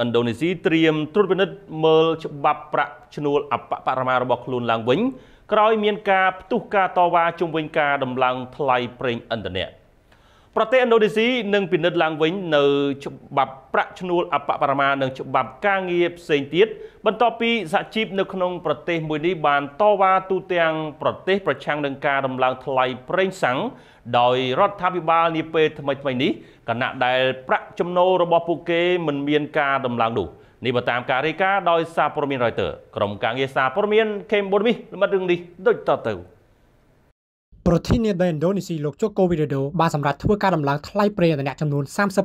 ឥណ្ឌូនេស៊ីត្រៀមត្រួតពិនិត្យមើលច្បាប់ប្រាក់ឈ្នួលអបបរមារបស់ខ្លួនឡើងវិញក្រោយមានការផ្ទុះការតវ៉ាជុំវិញការដំឡើងថ្លៃប្រេងឥន្ធនៈប្រទេសឥណ្ឌូនេស៊ីនឹងពិនិត្យឡើងវិញនៅច្បាប់ប្រាក់ឈ្នួលអបបរមានិងច្បាប់ការងារផ្សេងទៀតបន្ទាប់ពីសហជីពនៅក្នុងប្រទេសមួយនេះបានតវ៉ាទូទាំងប្រទេសប្រឆាំងនឹងការដំឡើងថ្លៃប្រេងសាំងដោយរដ្ឋាភិបាលនាពេលថ្មីៗនេះគណៈដែលប្រាក់ចំណូលរបស់ពួកគេមិនមានការដំឡើងនោះនេះបើតាមការរាយការណ៍ដោយសារព័ត៌មាន Reuters ក្រុមការងារសារព័ត៌មាន Cambodia នេះលំដាប់រឿងនេះដូចតទៅប្រធានាធិបតីឥណ្ឌូនេស៊ីលោកជូកូវីដូដូបានសម្រេចធ្វើការដំឡើងថ្លៃប្រេងឥន្ធនៈចំនួន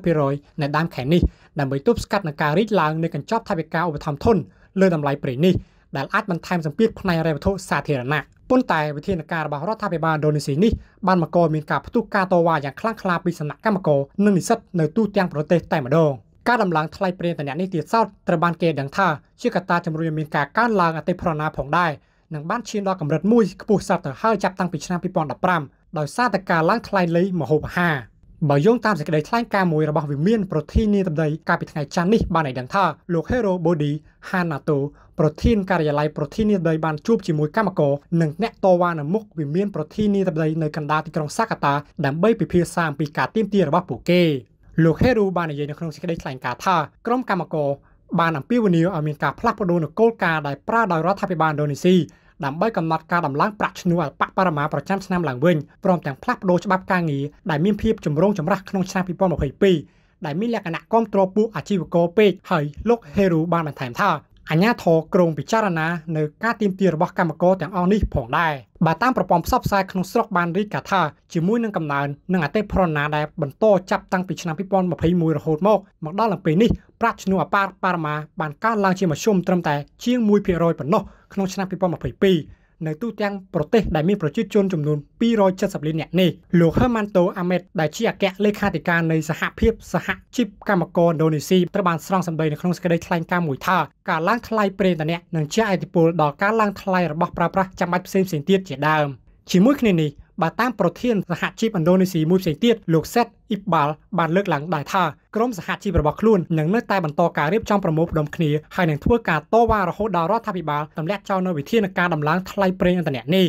30%នៅដើមខែនេះដើម្បីទប់ស្កាត់នឹងការរីកឡើងនៃកញ្ចប់ថវិកាឧបត្ថម្ភធនលើតម្លៃប្រេងនេះដែលអាចបន្ថែមសម្ពាធផ្នែករ៉ែវត្ថុសាធារណៈប៉ុន្តែវិធានការរបស់រដ្ឋាភិបាលឥណ្ឌូនេស៊ីនេះបានបង្កមានការផ្ទុះការតវ៉ាយ៉ាងខ្លាំងក្លាពីសំណាក់កម្មករនិងនិស្សិតនៅទូទាំងប្រទេសតែម្ដងការដំឡើងថ្លៃប្រេងឥន្ធនៈនេះទៀតសោតត្រូវបានគេដឹងថាជាកត្តាជំរុញឲ្យមានការកើនឡើងអតិផរណាផងដែរនិងបានឈានដល់កម្រិតមួយខ្ពស់សាប់ទៅហើយចាប់តាំងពីឆ្នាំ2015ដោយសារតែការឡើងថ្លៃលីម្ហូបអាហារបើយោងតាមសេចក្តីថ្លែងការណ៍មួយរបស់វិមានប្រធានាធិបតីកាលពីថ្ងៃច័ន្ទនេះបានឲ្យដឹងថាលោក Hero Body Hanato ប្រធានការិយាល័យប្រធានាធិបតីបានជួបជាមួយកម្មករនិងអ្នកតវ៉ានៅមុខវិមានប្រធានាធិបតីនៅកណ្ដាលទីក្រុងសាកាតាដើម្បីពិភាក្សាអំពីការទាមទាររបស់ពួកគេលោក Hero បាននិយាយនៅក្នុងសេចក្តីថ្លែងការណ៍ថាក្រុមកម្មករបានអំពាវនាវឲ្យមានការផ្លាស់ប្តូរនគោលការណ៍ដែលប្រើដោយរដ្ឋាភិបាលឥណ្ឌូនេស៊ីដើម្បីកំណត់ការដំឡើងប្រាក់ឈ្នួលអបបរមាប្រចាំឆ្នាំឡើងវិញព្រមទាំងផ្លាស់ប្តូរច្បាប់ការងារដែលមានភាពចម្រូងចម្រាសក្នុងឆ្នាំ2022ដែលមានលក្ខណៈគ្រប់គ្រងពួកអាជីវករពេកហើយលោកហេរូបានបន្ថែមថាអញ្ញាធរក្រុងពិចារណានៅការទៀមទារបស់កម្មករទាំងអស់នេះផងដែរបើតាមប្រព័ន្ធផ្សព្វផ្សាយក្នុងស្រុកបានរីកាថាជាមួយនឹងកំណើននិងអតិផរណាដែលបន្តចាប់តាំងពីឆ្នាំ2021រហូតមកមកដល់ពេលនេះប្រាក់ឈ្នួលអប៉ាប៉ារ៉ាម៉ាបានកើនឡើងជាមធ្យមត្រឹមតែជាង1%ប៉ុណ្ណោះក្នុងឆ្នាំ2022នៅទូទាំងប្រទេស ដែលមានប្រជាជនចំនួន270លាននាក់នេះលោក Hermanto Ahmed ដែលជាអគ្គលេខាធិការនៃសហភាព សហជីពកម្មករឥណ្ឌូនេស៊ីត្រូវបានស្រង់សម្ដីនៅក្នុងសេចក្តីថ្លែងការណ៍មួយថាការឡើងថ្លៃប្រេងឥន្ធនៈនឹងជាឥទ្ធិពលដល់ការឡើងថ្លៃរបស់ប្រើប្រាស់ចាំបាច់ផ្សេងៗទៀតជាដើមជាមួយគ្នានេះបើតាមប្រធានសហជីពឥណ្ឌូនេស៊ីមួយផ្សេងទៀតលោកសេតអ៊ីបាល់បានលើកឡើងដែរថាក្រមសហជីពរបស់ខ្លួននឹងនៅតែបន្តការរៀបចំប្រមូលផ្ដុំគ្នាហើយនឹងធ្វើការតវ៉ារហូតដល់រដ្ឋាភិបាលទម្លាក់ចោលនូវវិធានការដំឡើងថ្លៃប្រេងឥន្ធនៈនេះ